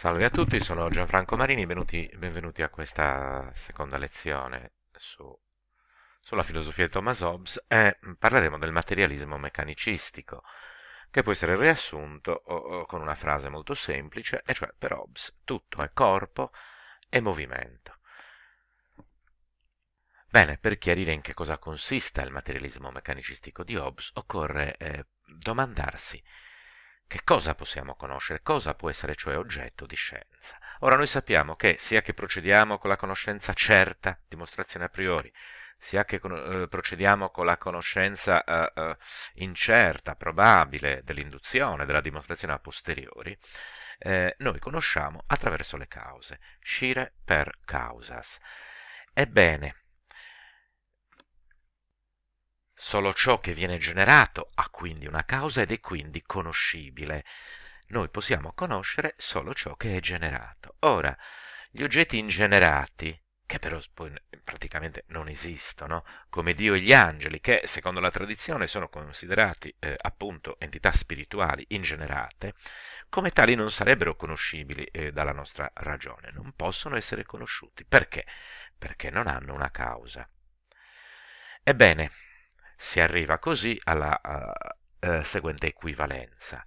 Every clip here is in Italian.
Salve a tutti, sono Gianfranco Marini, benvenuti, benvenuti a questa seconda lezione su, sulla filosofia di Thomas Hobbes e parleremo del materialismo meccanicistico, che può essere riassunto o, o, con una frase molto semplice, e cioè per Hobbes tutto è corpo e movimento. Bene, per chiarire in che cosa consista il materialismo meccanicistico di Hobbes occorre eh, domandarsi che cosa possiamo conoscere? Cosa può essere cioè oggetto di scienza? Ora noi sappiamo che sia che procediamo con la conoscenza certa, dimostrazione a priori, sia che eh, procediamo con la conoscenza eh, eh, incerta, probabile, dell'induzione, della dimostrazione a posteriori, eh, noi conosciamo attraverso le cause, scire per causas. Ebbene, Solo ciò che viene generato ha quindi una causa ed è quindi conoscibile. Noi possiamo conoscere solo ciò che è generato. Ora, gli oggetti ingenerati, che però poi praticamente non esistono, come Dio e gli angeli, che secondo la tradizione sono considerati eh, appunto entità spirituali ingenerate, come tali non sarebbero conoscibili eh, dalla nostra ragione, non possono essere conosciuti. Perché? Perché non hanno una causa. Ebbene, si arriva così alla uh, uh, seguente equivalenza.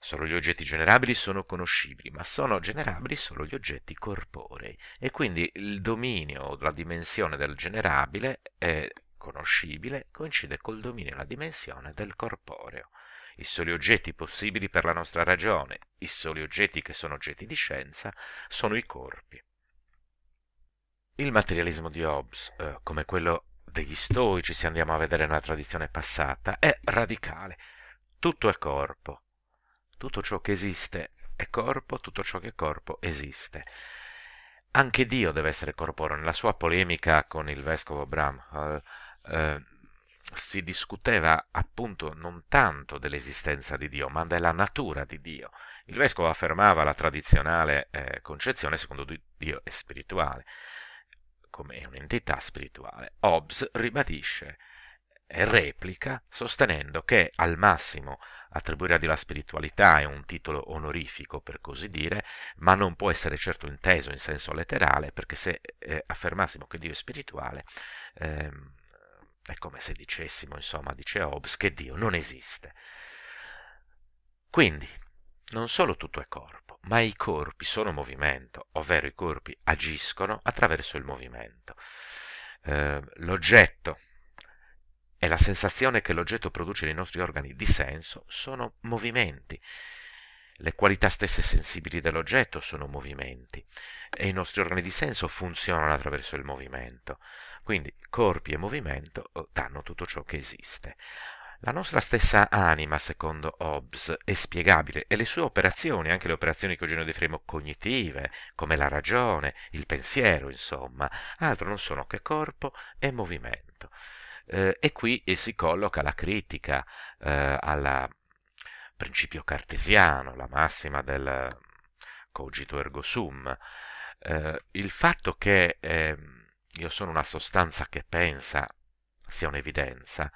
Solo gli oggetti generabili sono conoscibili, ma sono generabili solo gli oggetti corporei e quindi il dominio o la dimensione del generabile è conoscibile coincide col dominio e la dimensione del corporeo. I soli oggetti possibili per la nostra ragione, i soli oggetti che sono oggetti di scienza, sono i corpi. Il materialismo di Hobbes, eh, come quello degli stoici, se andiamo a vedere nella tradizione passata, è radicale. Tutto è corpo. Tutto ciò che esiste è corpo, tutto ciò che è corpo esiste. Anche Dio deve essere corporeo. Nella sua polemica con il vescovo Bramhall eh, si discuteva appunto non tanto dell'esistenza di Dio, ma della natura di Dio. Il vescovo affermava la tradizionale eh, concezione secondo cui Dio è spirituale come un'entità spirituale. Hobbes ribadisce e replica sostenendo che al massimo attribuire la spiritualità è un titolo onorifico per così dire, ma non può essere certo inteso in senso letterale perché se eh, affermassimo che Dio è spirituale ehm, è come se dicessimo, insomma, dice Hobbes, che Dio non esiste. Quindi, non solo tutto è corpo, ma i corpi sono movimento, ovvero i corpi agiscono attraverso il movimento. Eh, l'oggetto e la sensazione che l'oggetto produce nei nostri organi di senso sono movimenti. Le qualità stesse sensibili dell'oggetto sono movimenti e i nostri organi di senso funzionano attraverso il movimento. Quindi corpi e movimento oh, danno tutto ciò che esiste. La nostra stessa anima, secondo Hobbes, è spiegabile e le sue operazioni, anche le operazioni che oggi noi definiremo cognitive, come la ragione, il pensiero, insomma, altro non sono che corpo e movimento. Eh, e qui eh, si colloca la critica eh, al principio cartesiano, la massima del cogito ergo sum. Eh, il fatto che ehm, io sono una sostanza che pensa sia un'evidenza,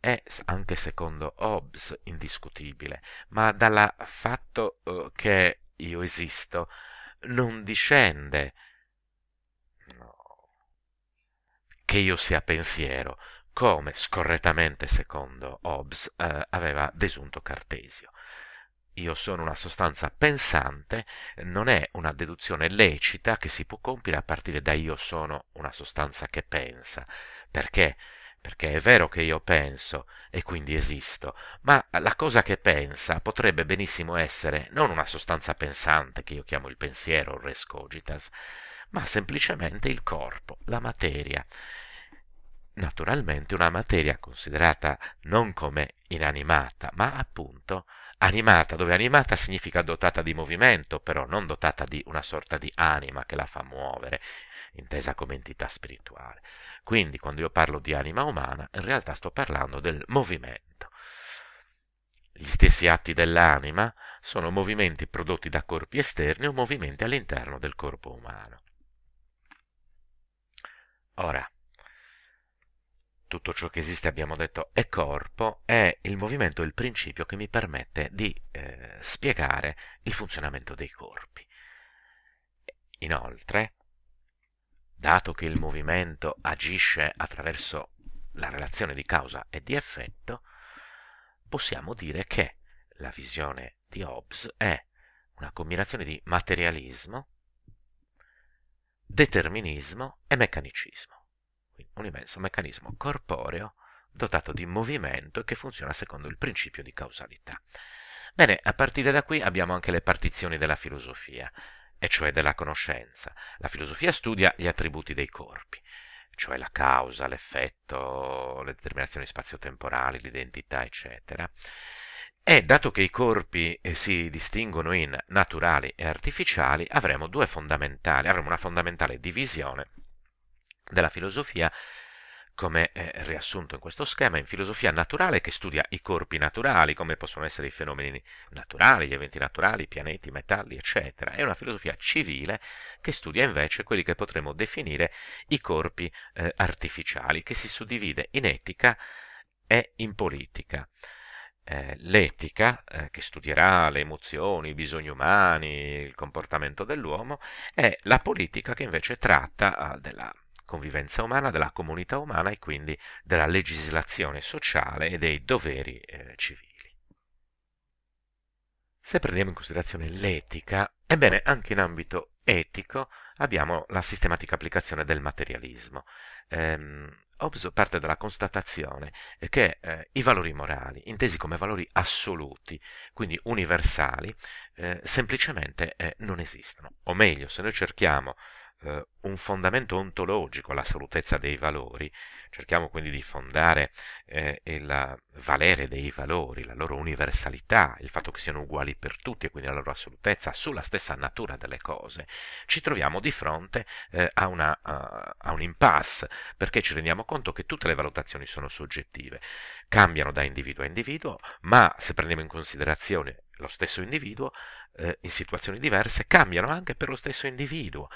è anche secondo Hobbes indiscutibile, ma dal fatto eh, che io esisto non discende no. che io sia pensiero, come scorrettamente secondo Hobbes eh, aveva desunto Cartesio. Io sono una sostanza pensante, non è una deduzione lecita che si può compiere a partire da io sono una sostanza che pensa, perché perché è vero che io penso e quindi esisto, ma la cosa che pensa potrebbe benissimo essere non una sostanza pensante che io chiamo il pensiero, res cogitas, ma semplicemente il corpo, la materia. Naturalmente una materia considerata non come inanimata, ma appunto animata, dove animata significa dotata di movimento, però non dotata di una sorta di anima che la fa muovere, intesa come entità spirituale. Quindi quando io parlo di anima umana, in realtà sto parlando del movimento. Gli stessi atti dell'anima sono movimenti prodotti da corpi esterni o movimenti all'interno del corpo umano. Ora, tutto ciò che esiste, abbiamo detto, è corpo, è il movimento, il principio che mi permette di eh, spiegare il funzionamento dei corpi. Inoltre, dato che il movimento agisce attraverso la relazione di causa e di effetto, possiamo dire che la visione di Hobbes è una combinazione di materialismo, determinismo e meccanicismo. Quindi un immenso meccanismo corporeo dotato di movimento e che funziona secondo il principio di causalità. Bene, a partire da qui abbiamo anche le partizioni della filosofia e cioè della conoscenza. La filosofia studia gli attributi dei corpi, cioè la causa, l'effetto, le determinazioni spazio-temporali, l'identità, eccetera. E dato che i corpi eh, si distinguono in naturali e artificiali, avremo, avremo una fondamentale divisione della filosofia come è riassunto in questo schema, in filosofia naturale che studia i corpi naturali, come possono essere i fenomeni naturali, gli eventi naturali, i pianeti, i metalli, eccetera, è una filosofia civile che studia invece quelli che potremmo definire i corpi eh, artificiali, che si suddivide in etica e in politica. Eh, l'etica, eh, che studierà le emozioni, i bisogni umani, il comportamento dell'uomo, è la politica che invece tratta ah, della convivenza umana, della comunità umana e quindi della legislazione sociale e dei doveri eh, civili. Se prendiamo in considerazione l'etica, ebbene anche in ambito etico abbiamo la sistematica applicazione del materialismo. Ehm, Hobbes parte dalla constatazione che eh, i valori morali, intesi come valori assoluti, quindi universali, eh, semplicemente eh, non esistono. O meglio, se noi cerchiamo eh, un fondamento ontologico alla assolutezza dei valori, cerchiamo quindi di fondare eh, il valere dei valori, la loro universalità, il fatto che siano uguali per tutti e quindi la loro assolutezza sulla stessa natura delle cose, ci troviamo di fronte eh, a, una, a, a un impasse perché ci rendiamo conto che tutte le valutazioni sono soggettive, cambiano da individuo a individuo, ma se prendiamo in considerazione lo stesso individuo eh, in situazioni diverse cambiano anche per lo stesso individuo.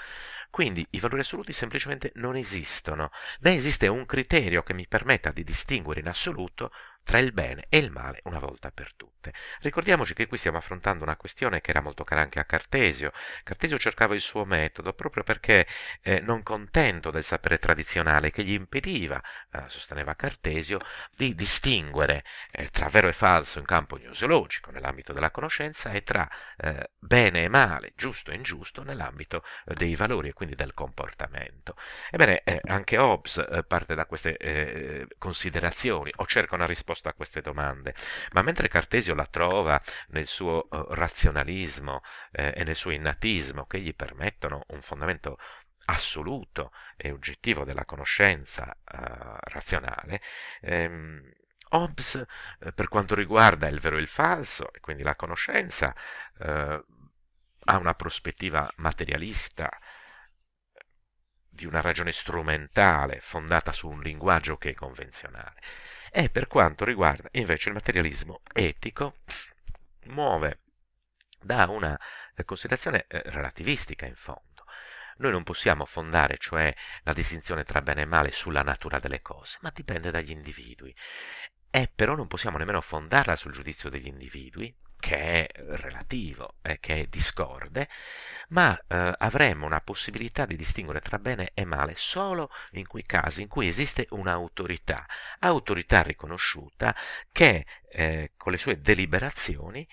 Quindi i valori assoluti semplicemente non esistono, né esiste un criterio che mi permetta di distinguere in assoluto tra il bene e il male una volta per tutte. Ricordiamoci che qui stiamo affrontando una questione che era molto cara anche a Cartesio. Cartesio cercava il suo metodo proprio perché eh, non contento del sapere tradizionale che gli impediva, eh, sosteneva Cartesio, di distinguere eh, tra vero e falso in campo gnoseologico nell'ambito della conoscenza e tra eh, bene e male, giusto e ingiusto nell'ambito eh, dei valori e quindi del comportamento. Ebbene, eh, anche Hobbes parte da queste considerazioni o cerca una risposta risposta a queste domande. Ma mentre Cartesio la trova nel suo eh, razionalismo eh, e nel suo innatismo che gli permettono un fondamento assoluto e oggettivo della conoscenza eh, razionale, ehm, Hobbes, eh, per quanto riguarda il vero e il falso, e quindi la conoscenza, eh, ha una prospettiva materialista di una ragione strumentale fondata su un linguaggio che è convenzionale. E per quanto riguarda invece il materialismo etico, muove da una eh, considerazione eh, relativistica in fondo. Noi non possiamo fondare, cioè, la distinzione tra bene e male sulla natura delle cose, ma dipende dagli individui. E però non possiamo nemmeno fondarla sul giudizio degli individui, che è relativo, eh, che è discorde, ma eh, avremo una possibilità di distinguere tra bene e male solo in quei casi in cui esiste un'autorità, autorità riconosciuta che eh, con le sue deliberazioni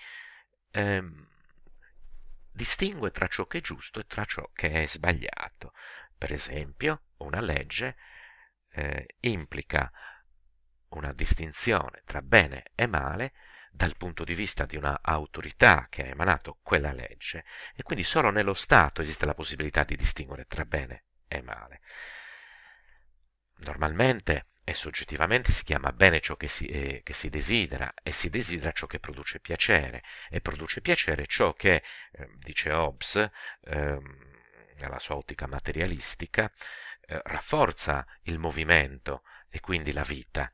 ehm, distingue tra ciò che è giusto e tra ciò che è sbagliato. Per esempio, una legge eh, implica una distinzione tra bene e male dal punto di vista di una autorità che ha emanato quella legge e quindi solo nello Stato esiste la possibilità di distinguere tra bene e male. Normalmente e soggettivamente si chiama bene ciò che si, eh, che si, desidera e si desidera ciò che produce piacere e produce piacere ciò che, eh, dice Hobbes, eh, nella sua ottica materialistica, eh, rafforza il movimento e quindi la vita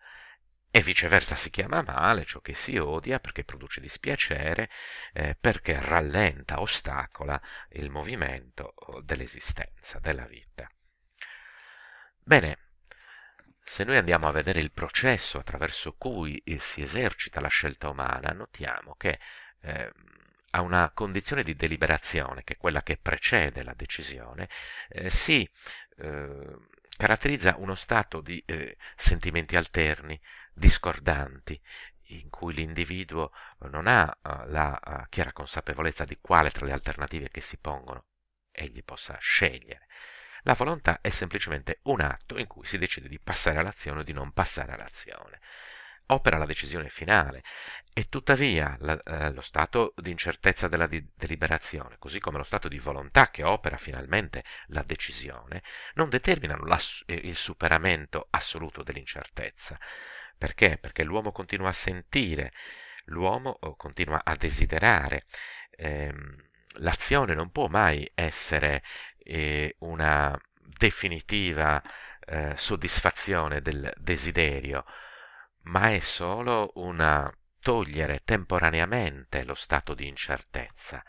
e viceversa si chiama male ciò che si odia perché produce dispiacere, eh, perché rallenta, ostacola il movimento oh, dell'esistenza, della vita. Bene, se noi andiamo a vedere il processo attraverso cui eh, si esercita la scelta umana, notiamo che eh, a una condizione di deliberazione, che è quella che precede la decisione, eh, si eh, caratterizza uno stato di eh, sentimenti alterni, discordanti, in cui l'individuo non ha eh, la eh, chiara consapevolezza di quale tra le alternative che si pongono egli possa scegliere. La volontà è semplicemente un atto in cui si decide di passare all'azione o di non passare all'azione. Opera la decisione finale e tuttavia la, eh, lo stato di incertezza della di- deliberazione, così come lo stato di volontà che opera finalmente la decisione, non determinano eh, il superamento assoluto dell'incertezza, perché? Perché l'uomo continua a sentire, l'uomo oh, continua a desiderare. Eh, l'azione non può mai essere eh, una definitiva eh, soddisfazione del desiderio, ma è solo una togliere temporaneamente lo stato di incertezza.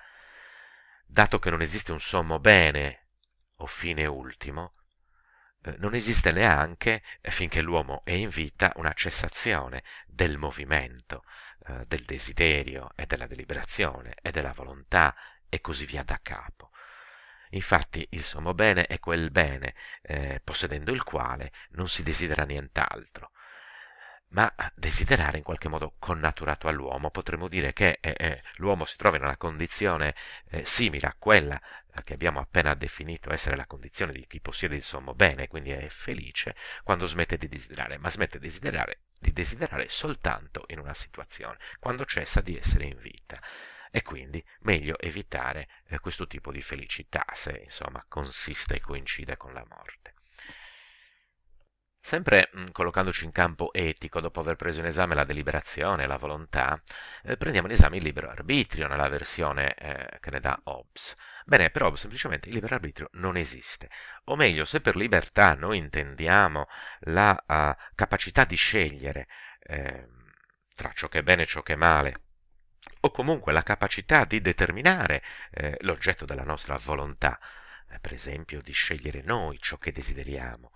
Dato che non esiste un sommo bene o fine ultimo, eh, non esiste neanche, eh, finché l'uomo è in vita, una cessazione del movimento, eh, del desiderio e della deliberazione e della volontà e così via da capo. Infatti il sommo bene è quel bene, eh, possedendo il quale non si desidera nient'altro, ma desiderare in qualche modo connaturato all'uomo. Potremmo dire che eh, eh, l'uomo si trova in una condizione eh, simile a quella eh, che abbiamo appena definito essere la condizione di chi possiede il sommo bene, quindi è felice quando smette di desiderare, ma smette di desiderare, di desiderare soltanto in una situazione, quando cessa di essere in vita e quindi meglio evitare eh, questo tipo di felicità se insomma consiste e coincide con la morte. Sempre collocandoci in campo etico, dopo aver preso in esame la deliberazione e la volontà, eh, prendiamo in esame il libero arbitrio nella versione eh, che ne dà Hobbes. Bene, però semplicemente il libero arbitrio non esiste. O meglio, se per libertà noi intendiamo la uh, capacità di scegliere eh, tra ciò che è bene e ciò che è male, o comunque la capacità di determinare eh, l'oggetto della nostra volontà, eh, per esempio di scegliere noi ciò che desideriamo,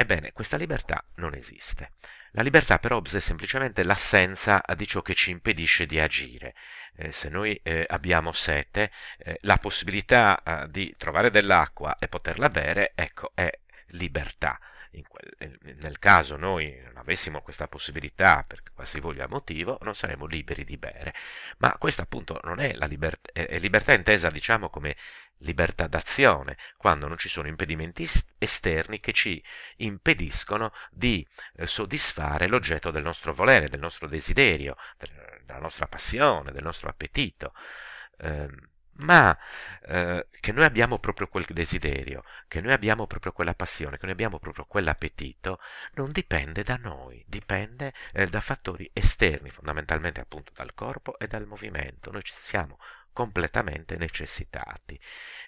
Ebbene, questa libertà non esiste. La libertà per Hobbes è semplicemente l'assenza di ciò che ci impedisce di agire. Eh, se noi eh, abbiamo sete, eh, la possibilità eh, di trovare dell'acqua e poterla bere, ecco, è libertà quel, nel caso noi non avessimo questa possibilità per qualsivoglia motivo, non saremmo liberi di bere. Ma questa appunto non è la libertà, è libertà intesa diciamo come libertà d'azione, quando non ci sono impedimenti esterni che ci impediscono di eh, soddisfare l'oggetto del nostro volere, del nostro desiderio, della nostra passione, del nostro appetito. Eh, ma eh, che noi abbiamo proprio quel desiderio, che noi abbiamo proprio quella passione, che noi abbiamo proprio quell'appetito, non dipende da noi, dipende eh, da fattori esterni, fondamentalmente appunto dal corpo e dal movimento. Noi ci siamo completamente necessitati.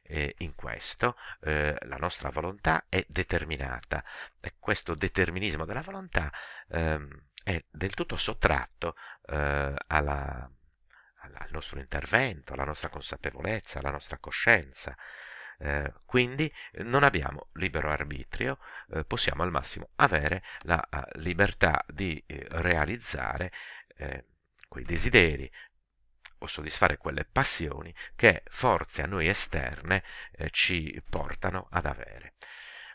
Eh, in questo eh, la nostra volontà è determinata e questo determinismo della volontà ehm, è del tutto sottratto eh, alla al nostro intervento, alla nostra consapevolezza, alla nostra coscienza. Eh, quindi eh, non abbiamo libero arbitrio, eh, possiamo al massimo avere la uh, libertà di eh, realizzare eh, quei desideri o soddisfare quelle passioni che forze a noi esterne ci portano ad avere.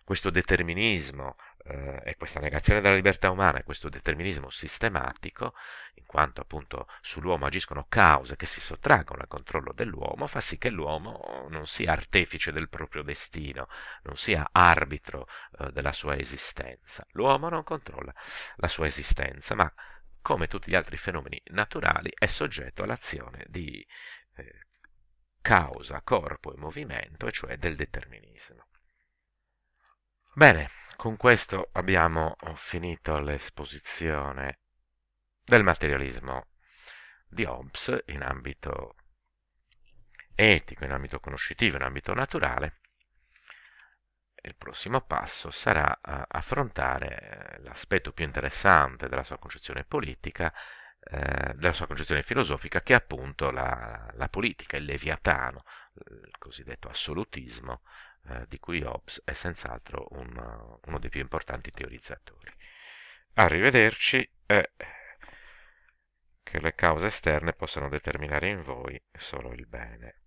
Questo determinismo eh, è questa negazione della libertà umana, è questo determinismo sistematico, in quanto appunto sull'uomo agiscono cause che si sottraggono al controllo dell'uomo, fa sì che l'uomo non sia artefice del proprio destino, non sia arbitro eh, della sua esistenza. L'uomo non controlla la sua esistenza, ma come tutti gli altri fenomeni naturali è soggetto all'azione di eh, causa, corpo e movimento, e cioè del determinismo. Bene, con questo abbiamo oh, finito l'esposizione del materialismo di Hobbes in ambito etico, in ambito conoscitivo, in ambito naturale. Il prossimo passo sarà eh, affrontare eh, l'aspetto più interessante della sua concezione politica, eh, della sua concezione filosofica, che è appunto la, la politica, il leviatano, il cosiddetto assolutismo, eh, di cui Hobbes è senz'altro un, eh, uno dei più importanti teorizzatori. Arrivederci e che le cause esterne possano determinare in voi solo il bene.